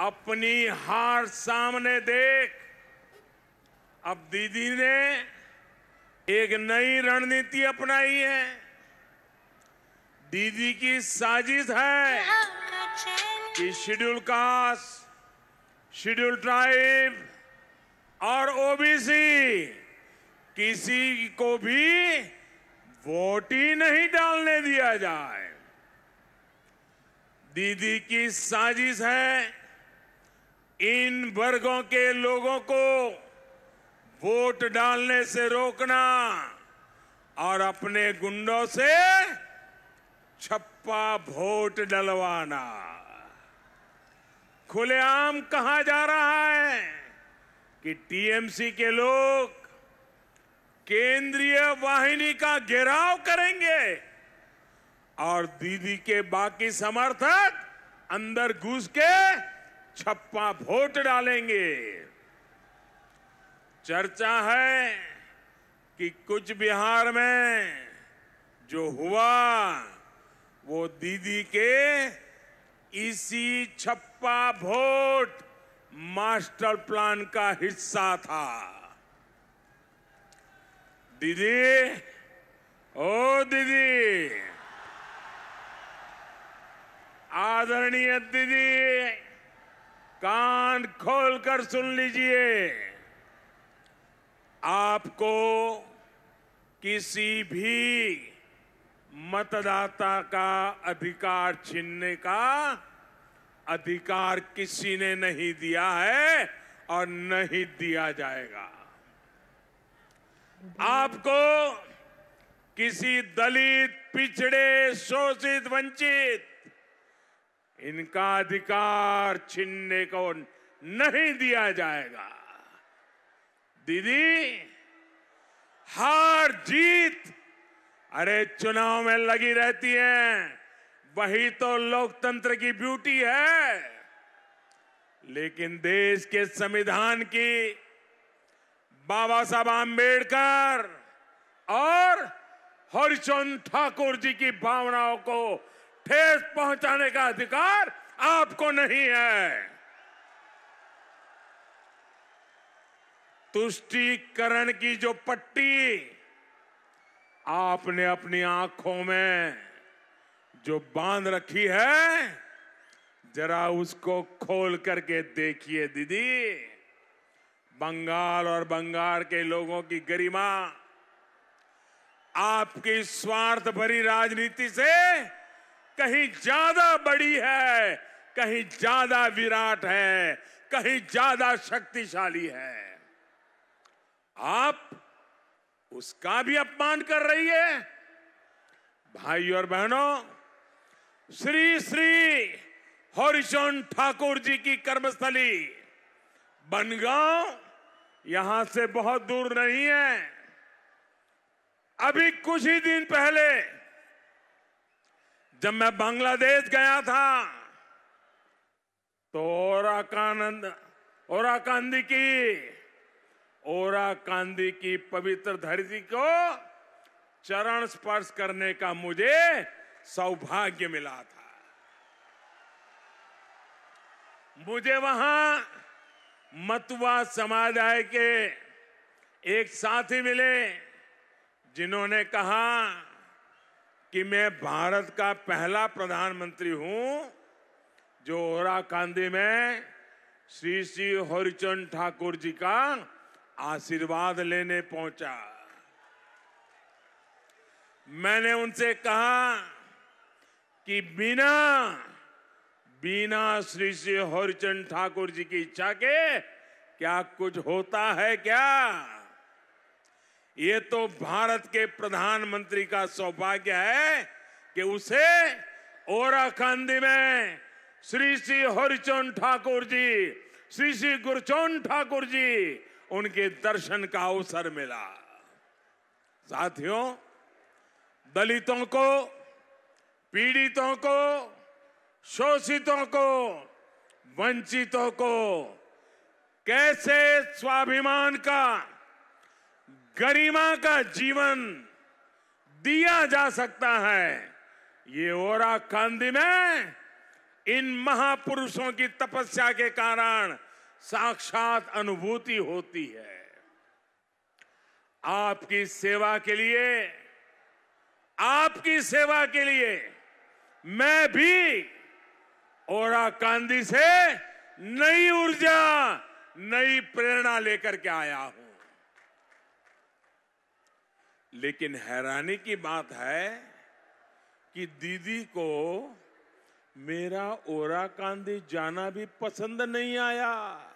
अपनी हार सामने देख अब दीदी ने एक नई रणनीति अपनाई है दीदी की साजिश है कि शेड्यूल कास्ट शेड्यूल ट्राइब और ओबीसी किसी को भी वोट ही नहीं डालने दिया जाए दीदी की साजिश है इन वर्गों के लोगों को वोट डालने से रोकना और अपने गुंडों से छप्पा वोट डलवाना खुलेआम कहा जा रहा है कि टीएमसी के लोग केंद्रीय वाहिनी का घेराव करेंगे और दीदी के बाकी समर्थक अंदर घुस के छप्पा वोट डालेंगे चर्चा है कि कुछ बिहार में जो हुआ वो दीदी के इसी छप्पा वोट मास्टर प्लान का हिस्सा था दीदी ओ दीदी आदरणीय दीदी कान खोलकर सुन लीजिए आपको किसी भी मतदाता का अधिकार छीनने का अधिकार किसी ने नहीं दिया है और नहीं दिया जाएगा आपको किसी दलित पिछड़े शोषित वंचित इनका अधिकार छीनने को नहीं दिया जाएगा दीदी हार जीत अरे चुनाव में लगी रहती है वही तो लोकतंत्र की ब्यूटी है लेकिन देश के संविधान की बाबा साहब आम्बेडकर और हरिचंद ठाकुर जी की भावनाओं को ठेस पहुंचाने का अधिकार आपको नहीं है तुष्टीकरण की जो पट्टी आपने अपनी आंखों में जो बांध रखी है जरा उसको खोल करके देखिए दीदी बंगाल और बंगाल के लोगों की गरिमा आपकी स्वार्थ भरी राजनीति से कहीं ज्यादा बड़ी है कहीं ज्यादा विराट है कहीं ज्यादा शक्तिशाली है आप उसका भी अपमान कर रही है भाई और बहनों श्री श्री हरिशोन ठाकुर जी की कर्मस्थली बनगांव यहां से बहुत दूर नहीं है अभी कुछ ही दिन पहले जब मैं बांग्लादेश गया था तो ओरा कानंद ओरा कांदी की ओरा कांदी की पवित्र धरती को चरण स्पर्श करने का मुझे सौभाग्य मिला था मुझे वहां मतुआ समादाय के एक साथी मिले जिन्होंने कहा कि मैं भारत का पहला प्रधानमंत्री हूं जो ओराकांदी में श्री श्री हरिचंद ठाकुर जी का आशीर्वाद लेने पहुंचा मैंने उनसे कहा कि बिना बिना श्री श्री हरिचंद ठाकुर जी की इच्छा के क्या कुछ होता है क्या ये तो भारत के प्रधानमंत्री का सौभाग्य है कि उसे ओराकांदी में श्री श्री हरिचंद ठाकुर जी श्री श्री गुरचंद ठाकुर जी उनके दर्शन का अवसर मिला साथियों दलितों को पीड़ितों को शोषितों को वंचितों को कैसे स्वाभिमान का गरिमा का जीवन दिया जा सकता है ये ओरा कांदी में इन महापुरुषों की तपस्या के कारण साक्षात अनुभूति होती है आपकी सेवा के लिए आपकी सेवा के लिए मैं भी ओरा कांदी से नई ऊर्जा नई प्रेरणा लेकर के आया हूं लेकिन हैरानी की बात है कि दीदी को मेरा ओरा कांदी जाना भी पसंद नहीं आया